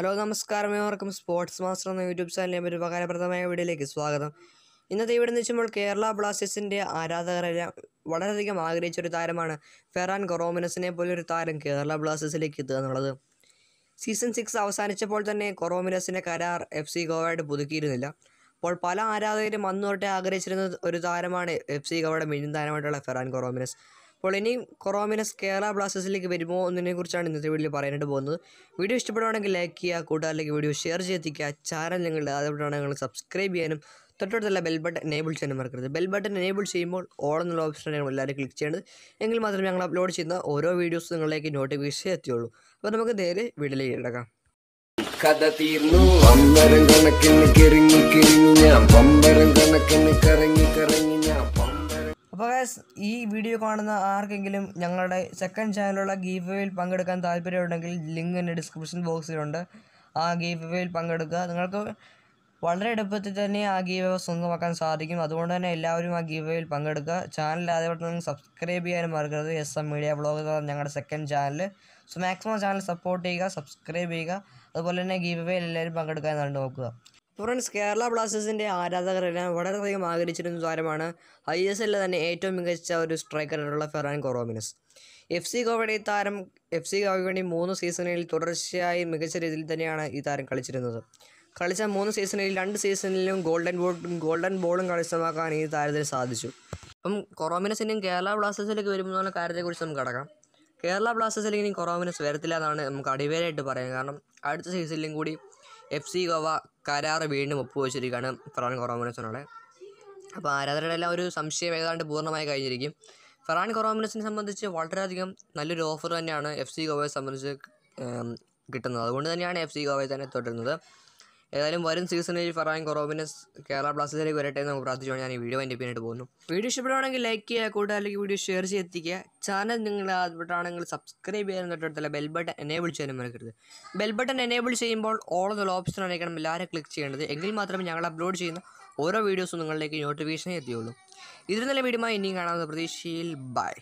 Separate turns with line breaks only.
hello നമസ്കാരം ഏവർക്കും sports master എന്ന യൂട്യൂബ് ചാനലിൻ്റെ ഒരു ഉപകാരപ്രദമായ വീഡിയോയിലേക്ക് സ്വാഗതം ഇന്നത്തെ ഇവിടെ വെച്ചുമ്പോൾ കേരള ബ്ലാസ്റ്റേഴ്സിൻ്റെ ആരാധകരെല്ലാം വളരെയധികം ഒരു താരമാണ് ഫെറാൻ കൊറോമിനസിനെ പോലൊരു താരം കേരള ബ്ലാസ്റ്റേഴ്സിലേക്ക് എത്തുക എന്നുള്ളത് സീസൺ സിക്സ് അവസാനിച്ചപ്പോൾ തന്നെ കൊറോമിനസിൻ്റെ കരാർ എഫ് സി ഗോവയുടെ പുതുക്കിയിരുന്നില്ല അപ്പോൾ പല ആരാധകരും അന്നോട്ടെ ആഗ്രഹിച്ചിരുന്ന ഒരു താരമാണ് എഫ് സി ഗോവയുടെ മിഴിൻ താരമായിട്ടുള്ള ഫെറാൻ കൊറോമിനസ് അപ്പോൾ ഇനി കൊറോമിനസ് കേരള ബ്ലാസ്റ്റേഴ്സിലേക്ക് വരുമോ എന്നതിനെ കുറിച്ചാണ് ഇന്നത്തെ വീഡിയോയിൽ പറയാനായിട്ട് പോകുന്നത് വീഡിയോ ഇഷ്ടപ്പെടുവാണെങ്കിൽ ലൈക്ക് ചെയ്യുക കൂട്ടുകാരിലേക്ക് വീഡിയോ ഷെയർ ചെയ്തിരിക്കുക ചാനൽ നിങ്ങളുടെ അതോടെയാണ് നിങ്ങൾ സബ്സ്ക്രൈബ് ചെയ്യാനും തൊട്ടടുത്തുള്ള ബെൽ ബട്ടൺ എനേബിൾ ചെയ്യാനും മറക്കരുത് ബെൽ ബട്ടൺ എനേബിൾ ചെയ്യുമ്പോൾ ഓൾ എന്നുള്ള ഓപ്ഷൻ നിങ്ങൾ എല്ലാവരും ക്ലിക്ക് ചെയ്യേണ്ടത് എങ്കിൽ മാത്രമേ ഞങ്ങൾ അപ്ലോഡ് ചെയ്യുന്ന ഓരോ വീഡിയോസ് നിങ്ങളിലേക്ക് നോട്ടിഫിക്കേഷൻ എത്തിയുള്ളൂ അപ്പോൾ നമുക്ക് നേരെ വീഡിയോയിലേക്ക് ഇടക്കാം
കഥ തീർന്നു അമ്പരം കണക്കിന് കിറിങ്ങി കിറിങ്ങി ഞാൻ പമ്പരം കണക്കിന് കറങ്ങി
ഗായ്സ് ഈ വീഡിയോ കാണുന്ന ആർക്കെങ്കിലും ഞങ്ങളുടെ സെക്കൻഡ് ചാനലുള്ള ഗീഫവേയിൽ പങ്കെടുക്കാൻ താല്പര്യമുണ്ടെങ്കിൽ ലിങ്ക് എൻ്റെ ഡിസ്ക്രിപ്ഷൻ ബോക്സിലുണ്ട് ആ ഗീഫവേയിൽ പങ്കെടുക്കുക നിങ്ങൾക്ക് വളരെ എളുപ്പത്തിൽ തന്നെ ആ ഗീവ സ്വന്തമാക്കാൻ സാധിക്കും അതുകൊണ്ട് തന്നെ എല്ലാവരും ആ ഗീവയിൽ പങ്കെടുക്കുക ചാനൽ ആദ്യമായിട്ട് നിങ്ങൾ സബ്സ്ക്രൈബ് ചെയ്യാനും മറക്കരുത് എസ് എം മീഡിയ ബ്ലോഗ് ഞങ്ങളുടെ second channel so maximum channel support ചെയ്യുക സബ്സ്ക്രൈബ് ചെയ്യുക അതുപോലെ തന്നെ ഗീവയിൽ എല്ലാവരും പങ്കെടുക്കാൻ നോക്കുക ഫ്രണ്ട്സ് കേരള ബ്ലാസ്റ്റേഴ്സിൻ്റെ ആരാധകരെല്ലാം വളരെയധികം ആഗ്രഹിച്ചിരുന്ന താരമാണ് ഐ എസ് എല്ലിൽ തന്നെ ഏറ്റവും മികച്ച ഒരു സ്ട്രൈക്കറായിട്ടുള്ള ഫെറാൻ കൊറോമിനസ് എഫ് സി ഗോവയുടെ ഈ താരം എഫ് സി ഗോവയ്ക്ക് വേണ്ടി മൂന്ന് സീസണിൽ തുടർച്ചയായി മികച്ച രീതിയിൽ തന്നെയാണ് ഈ താരം കളിച്ചിരുന്നത് കളിച്ച മൂന്ന് സീസണിൽ രണ്ട് സീസണിലും ഗോൾഡൻ ബോളും ഗോൾഡൻ ബോളും കരസ്ഥമാക്കാൻ ഈ താരത്തിന് സാധിച്ചു അപ്പം കൊറോമിനസിനും കേരള ബ്ലാസ്റ്റേഴ്സിലേക്ക് വരുമെന്നുള്ള കാര്യത്തെക്കുറിച്ച് നമുക്ക് കടക്കാം കേരള ബ്ലാസ്റ്റേഴ്സിലേക്ക് ഇനി കൊറോമിനസ് വരത്തില്ല എന്നാണ് നമുക്ക് അടിവേലായിട്ട് പറയാം കാരണം അടുത്ത സീസണിലും കൂടി എഫ് സി ഗോവ കരാർ വീണ്ടും ഒപ്പുവെച്ചിരിക്കുകയാണ് ഫെറാൻ കൊറോമിനസിനോട് അപ്പോൾ ആരാധകരുടെ എല്ലാം ഒരു സംശയം ഏതാണ്ട് പൂർണ്ണമായി കഴിഞ്ഞിരിക്കും ഫെറാൻ കൊറോമിനസിനെ സംബന്ധിച്ച് വളരെയധികം നല്ലൊരു ഓഫർ തന്നെയാണ് എഫ് സി ഗോവയെ സംബന്ധിച്ച് കിട്ടുന്നത് അതുകൊണ്ട് തന്നെയാണ് എഫ് സി ഗോവയെ തന്നെ തുടരുന്നത് ഏതായാലും വരും സീസണിൽ ഫറാൻ കൊറോബിനെ കേരള ബ്ലാസ്റ്റേഴ്സിലേക്ക് വരട്ടെ എന്ന് പ്രാർത്ഥിച്ചുകൊണ്ട് ഞാൻ ഈ വീഡിയോ എൻ്റെ പിന്നീട് പോകുന്നു വീഡിയോ ഇഷ്ടപ്പെടുവാണെങ്കിൽ ലൈക്ക് ചെയ്യുക കൂടുതലായിരിക്കും വീഡിയോ ഷെയർ ചെയ്തെത്തിക്കുക ചാനൽ നിങ്ങൾ ആദ്യപ്പെട്ടാണെങ്കിൽ സബ്സ്ക്രൈബ് ചെയ്യാൻ തൊട്ടടുത്തല്ല ബെൽ ബട്ടൺ എനേബിൾ ചെയ്യാനും മറക്കരുത് ബെൽ ബട്ടൺ എനേബിൾ ചെയ്യുമ്പോൾ ഓൾ എന്നുള്ള ഓപ്ഷൻ ആയിരിക്കണം എല്ലാവരും ക്ലിക്ക് ചെയ്യേണ്ടത് എങ്കിൽ മാത്രമേ ഞങ്ങൾ അപ്ലോഡ് ചെയ്യുന്ന ഓരോ വീഡിയോസും നിങ്ങളിലേക്ക് നോട്ടിഫിക്കേഷൻ എത്തിയുള്ളൂ ഇതിൽ നല്ല വീഡിയോ ഇനിയും കാണാവുന്ന പ്രതീക്ഷയിൽ ബൈ